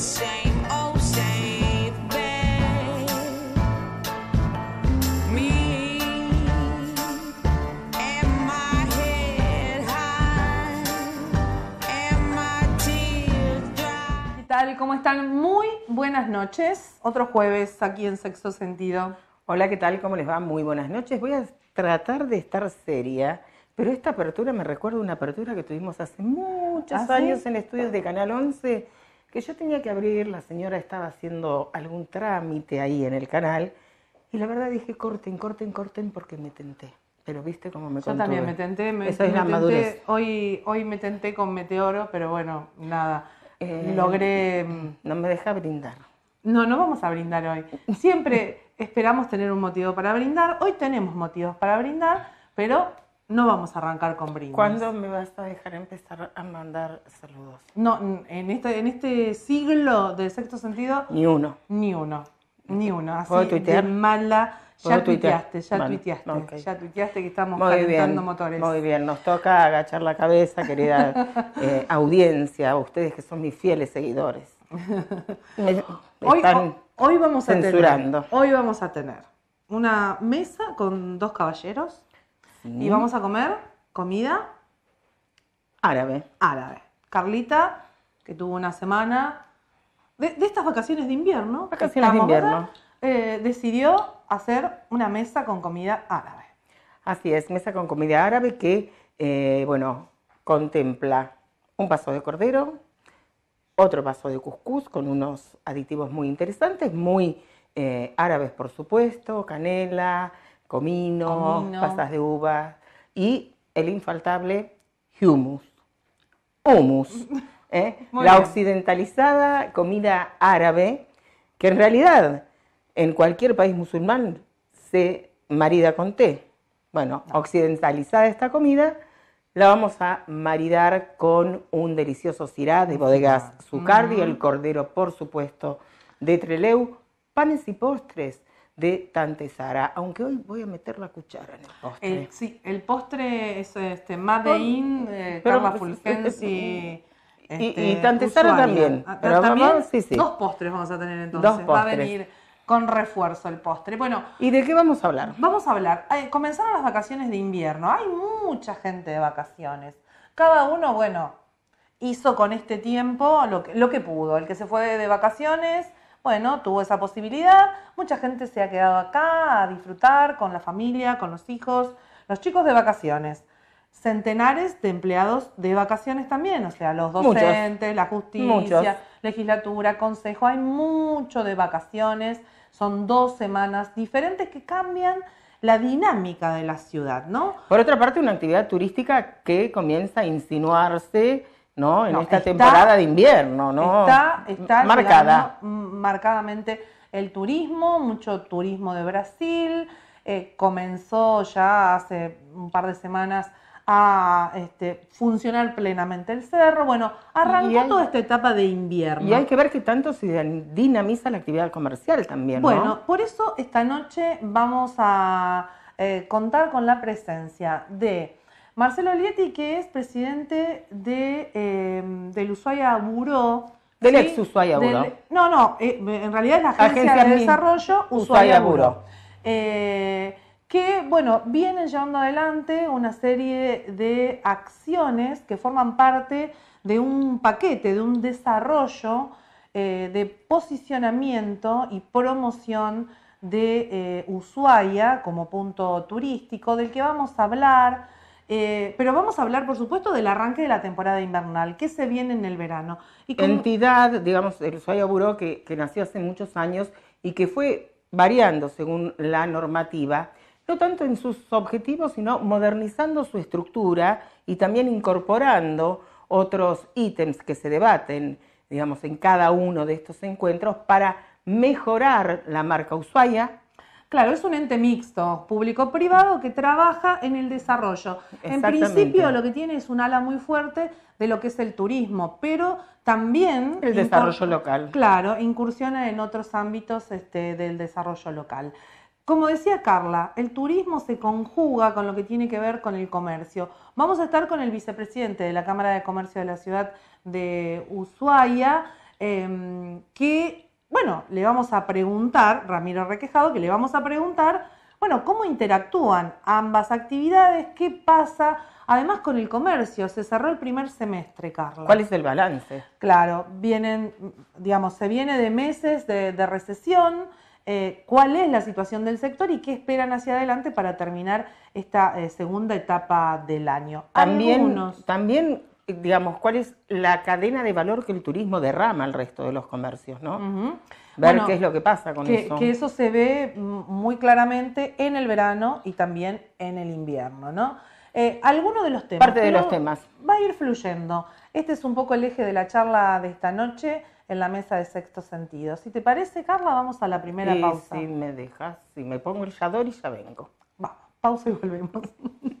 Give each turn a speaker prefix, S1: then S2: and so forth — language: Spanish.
S1: ¿Qué tal? ¿Cómo están? Muy buenas noches. Otro jueves aquí en Sexo Sentido.
S2: Hola, ¿qué tal? ¿Cómo les va? Muy buenas noches. Voy a tratar de estar seria, pero esta apertura me recuerda una apertura que tuvimos hace muchos ¿Ah, años en estudios de Canal 11 que yo tenía que abrir, la señora estaba haciendo algún trámite ahí en el canal, y la verdad dije, corten, corten, corten, porque me tenté. Pero viste cómo me Yo también me tenté, me, la tenté, madurez.
S1: Hoy, hoy me tenté con Meteoro, pero bueno, nada, eh, logré... No me deja brindar. No, no vamos a brindar hoy. Siempre esperamos tener un motivo para brindar, hoy tenemos motivos para brindar, pero no vamos a arrancar con brindis. ¿Cuándo me vas a dejar empezar a mandar saludos? No, en este, en este siglo de sexto sentido. Ni uno. Ni uno. Ni uno. Así ¿Puedo mala. Ya tuiteaste, ya tuiteaste. Ya tuiteaste que estamos calentando motores. Muy bien, nos
S2: toca agachar la cabeza, querida eh, audiencia, ustedes que son mis fieles seguidores.
S1: hoy, vamos A tener, hoy vamos a tener una mesa con dos caballeros y vamos a comer comida árabe. Árabe. Carlita, que tuvo una semana de, estas vacaciones de invierno. Vacaciones de invierno. Eh, decidió hacer una mesa con comida árabe.
S2: Así es, mesa con comida árabe que, eh, bueno, contempla un vaso de cordero, otro vaso de cuscús con unos aditivos muy interesantes, muy eh, árabes por supuesto, canela, comino, pasas de uva y el infaltable humus. Humus. ¿eh? La occidentalizada comida árabe, que en realidad en cualquier país musulmán se marida con té. Bueno, ah. occidentalizada esta comida, la vamos a maridar con un delicioso cirá de bodegas Zucardi, el cordero, por supuesto, de Treleu, panes y postres de Tante Sara, aunque hoy voy a meter la cuchara en el postre.
S1: sí, el postre es este, Made in, eh, y, este, Tante Sara también. Ah, dos postres vamos a tener entonces. Va a venir con refuerzo el postre. Bueno. ¿Y de qué vamos a hablar? Vamos a hablar. comenzaron las vacaciones de invierno. Hay mucha gente de vacaciones. Cada uno, bueno, hizo con este tiempo lo que pudo. El que se fue de vacaciones bueno, tuvo esa posibilidad, mucha gente se ha quedado acá a disfrutar con la familia, con los hijos, los chicos de vacaciones. Centenares de empleados de vacaciones también, o sea, los docentes, la justicia, legislatura, consejo, hay mucho de vacaciones, son dos semanas diferentes que cambian
S2: la dinámica de la ciudad, ¿no? Por otra parte, una actividad turística que comienza a insinuarse ¿no? En esta temporada de invierno, ¿no? Está,
S1: está marcada. Mm, marcadamente el turismo, mucho turismo de Brasil. Eh, comenzó ya hace un par de semanas a este, funcionar plenamente el cerro. Bueno, arrancó toda esta etapa de invierno. Y hay que
S2: ver que tanto se dinamiza la actividad comercial también. Bueno,
S1: por eso esta noche vamos a eh, contar con la presencia de Marcelo Lietti, que es presidente em, del Ushuaia Buró. Del ex Ushuaia Buró. no, no, eh, en realidad es la Agencia, de Desarrollo Ushuaia, Bureau. Eh, que, bueno, vienen llevando adelante una serie de acciones que forman parte de un paquete, de un desarrollo eh, de posicionamiento y promoción de Ushuaia como punto turístico, del que vamos a hablar eh, pero vamos a hablar, por supuesto, del arranque de la temporada invernal, que se viene en el verano. Entidad,
S2: digamos, el Ushuaia Buró, que, que nació hace muchos años y que fue variando según la normativa, no tanto en sus objetivos, sino modernizando su estructura y también incorporando otros ítems que se debaten, digamos, en cada uno de estos encuentros para mejorar la marca Ushuaia, Claro,
S1: es un ente mixto, público-privado, que trabaja en el desarrollo. En principio lo que tiene es un ala muy fuerte de lo que es el turismo, pero también... El desarrollo local. Claro, incursiona en otros ámbitos este, del desarrollo local. Como decía Carla, el turismo se conjuga con lo que tiene que ver con el comercio. Vamos a estar con el vicepresidente de la Cámara de Comercio de la ciudad de Ushuaia, em, que bueno, le vamos a preguntar, Ramiro Requejado, que le vamos a preguntar, bueno, cómo interactúan ambas actividades, qué pasa, además con el comercio, se cerró el primer semestre, Carla. ¿Cuál es el balance? Claro, vienen, digamos, se viene de meses de, recesión, eh, cuál es la situación del sector y qué esperan hacia adelante para terminar esta eh, segunda etapa del año. Algunos... también
S2: digamos, cuál es la cadena de valor que el turismo derrama al resto de los comercios, ¿no? Ver qué es lo que pasa con eso. Que eso
S1: se ve muy claramente en el verano y también en el invierno, ¿no? Eh, algunos de los temas. Parte de los temas. Va a ir fluyendo. Este es un poco el eje de la charla de esta noche en la mesa de sexto sentido. Si te parece, Carla, vamos a la primera sí, pausa. Si
S2: me dejas, si me pongo el yador y ya vengo.
S1: Va, pausa y volvemos.